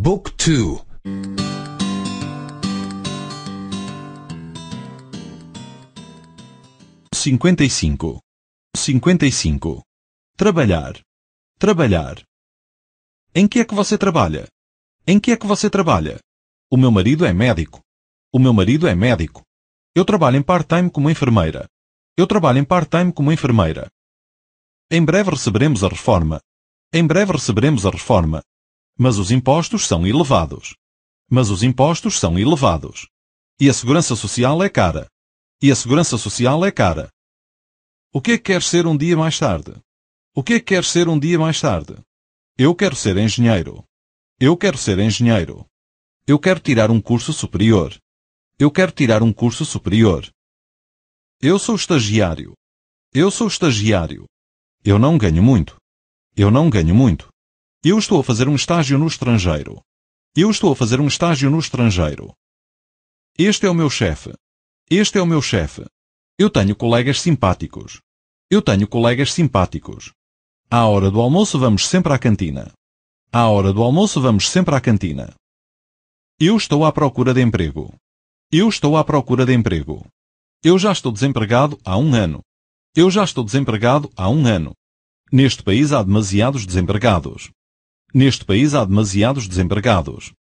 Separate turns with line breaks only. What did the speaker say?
Book 2 55 55 Trabalhar Trabalhar Em que é que você trabalha? Em que é que você trabalha? O meu marido é médico. O meu marido é médico. Eu trabalho em part-time como enfermeira. Eu trabalho em part-time como enfermeira. Em breve receberemos a reforma. Em breve receberemos a reforma. Mas os impostos são elevados. Mas os impostos são elevados. E a segurança social é cara. E a segurança social é cara. O que é que queres ser um dia mais tarde? O que é que queres ser um dia mais tarde? Eu quero ser engenheiro. Eu quero ser engenheiro. Eu quero tirar um curso superior. Eu quero tirar um curso superior. Eu sou estagiário. Eu sou estagiário. Eu não ganho muito. Eu não ganho muito. Eu estou a fazer um estágio no estrangeiro. Eu estou a fazer um estágio no estrangeiro. Este é o meu chefe. Este é o meu chefe. Eu tenho colegas simpáticos. Eu tenho colegas simpáticos. À hora do almoço vamos sempre à cantina. À hora do almoço vamos sempre à cantina. Eu estou à procura de emprego. Eu estou à procura de emprego. Eu já estou desempregado há um ano. Eu já estou desempregado há um ano. Neste país há demasiados desempregados. Neste país há demasiados desempregados.